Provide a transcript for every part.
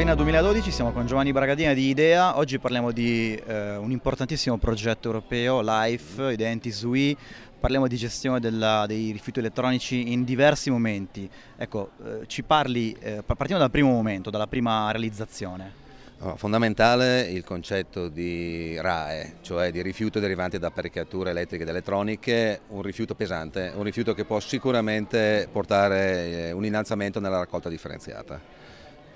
Ravenna 2012, siamo con Giovanni Bragadina di Idea, oggi parliamo di eh, un importantissimo progetto europeo, LIFE, Identis UI, parliamo di gestione della, dei rifiuti elettronici in diversi momenti. Ecco, eh, ci parli, eh, partiamo dal primo momento, dalla prima realizzazione. Allora, fondamentale il concetto di RAE, cioè di rifiuto derivante da apparecchiature elettriche ed elettroniche, un rifiuto pesante, un rifiuto che può sicuramente portare eh, un innalzamento nella raccolta differenziata.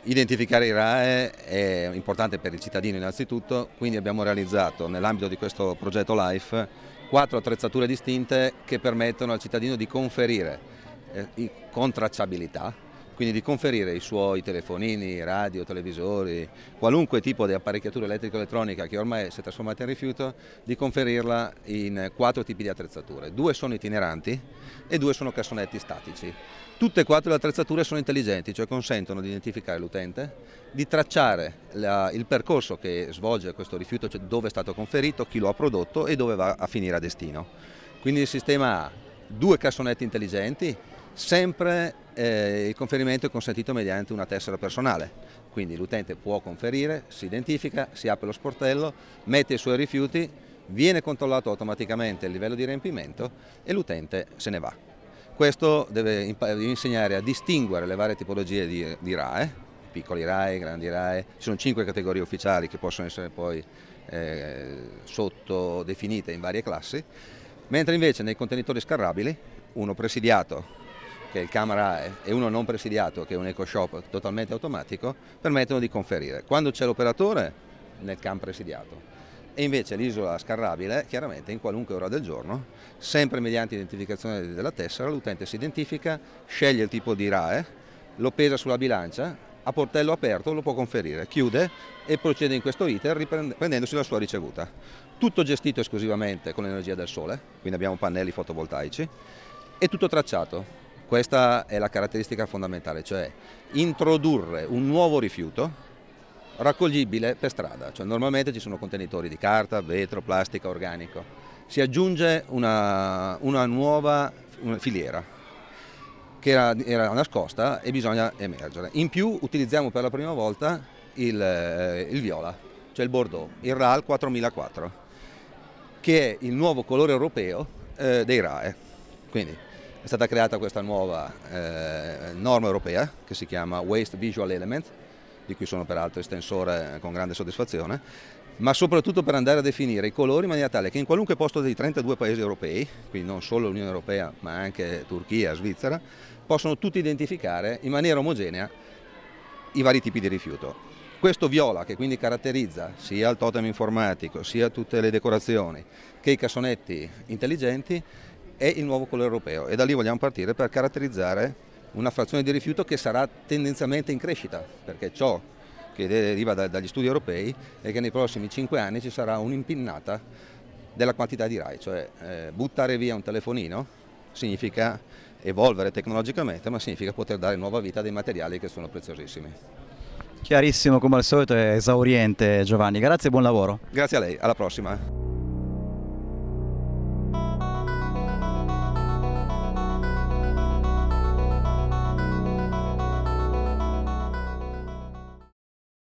Identificare i RAE è importante per il cittadino innanzitutto, quindi abbiamo realizzato nell'ambito di questo progetto LIFE quattro attrezzature distinte che permettono al cittadino di conferire eh, con tracciabilità quindi di conferire i suoi telefonini, radio, televisori, qualunque tipo di apparecchiatura elettrico-elettronica che ormai si è trasformata in rifiuto, di conferirla in quattro tipi di attrezzature. Due sono itineranti e due sono cassonetti statici. Tutte e quattro le attrezzature sono intelligenti, cioè consentono di identificare l'utente, di tracciare la, il percorso che svolge questo rifiuto, cioè dove è stato conferito, chi lo ha prodotto e dove va a finire a destino. Quindi il sistema ha due cassonetti intelligenti, sempre eh, il conferimento è consentito mediante una tessera personale, quindi l'utente può conferire, si identifica, si apre lo sportello, mette i suoi rifiuti, viene controllato automaticamente il livello di riempimento e l'utente se ne va. Questo deve insegnare a distinguere le varie tipologie di, di RAE, piccoli RAE, grandi RAE, ci sono cinque categorie ufficiali che possono essere poi eh, sottodefinite in varie classi, mentre invece nei contenitori scarrabili, uno presidiato che è il camera e uno non presidiato, che è un eco shop totalmente automatico, permettono di conferire. Quando c'è l'operatore, nel cam presidiato. E invece l'isola scarrabile, chiaramente in qualunque ora del giorno, sempre mediante identificazione della tessera, l'utente si identifica, sceglie il tipo di RAE, lo pesa sulla bilancia, a portello aperto lo può conferire, chiude e procede in questo iter prendendosi la sua ricevuta. Tutto gestito esclusivamente con l'energia del sole, quindi abbiamo pannelli fotovoltaici, e tutto tracciato questa è la caratteristica fondamentale, cioè introdurre un nuovo rifiuto raccoglibile per strada, cioè normalmente ci sono contenitori di carta, vetro, plastica, organico. Si aggiunge una, una nuova filiera che era, era, nascosta e bisogna emergere. In più utilizziamo per la prima volta il, eh, il viola, cioè il Bordeaux, il RAL 4004, che è il nuovo colore europeo eh, dei RAE. Quindi è stata creata questa nuova eh, norma europea che si chiama Waste Visual Element, di cui sono peraltro estensore con grande soddisfazione, ma soprattutto per andare a definire i colori in maniera tale che in qualunque posto dei 32 paesi europei, quindi non solo l'Unione Europea ma anche Turchia, Svizzera, possono tutti identificare in maniera omogenea i vari tipi di rifiuto. Questo viola che quindi caratterizza sia il totem informatico, sia tutte le decorazioni, che i cassonetti intelligenti è il nuovo colore europeo e da lì vogliamo partire per caratterizzare una frazione di rifiuto che sarà tendenzialmente in crescita, perché ciò che deriva dagli studi europei è che nei prossimi 5 anni ci sarà un'impinnata della quantità di RAI, cioè eh, buttare via un telefonino significa evolvere tecnologicamente, ma significa poter dare nuova vita a dei materiali che sono preziosissimi. Chiarissimo come al solito, è esauriente Giovanni, grazie e buon lavoro. Grazie a lei, alla prossima.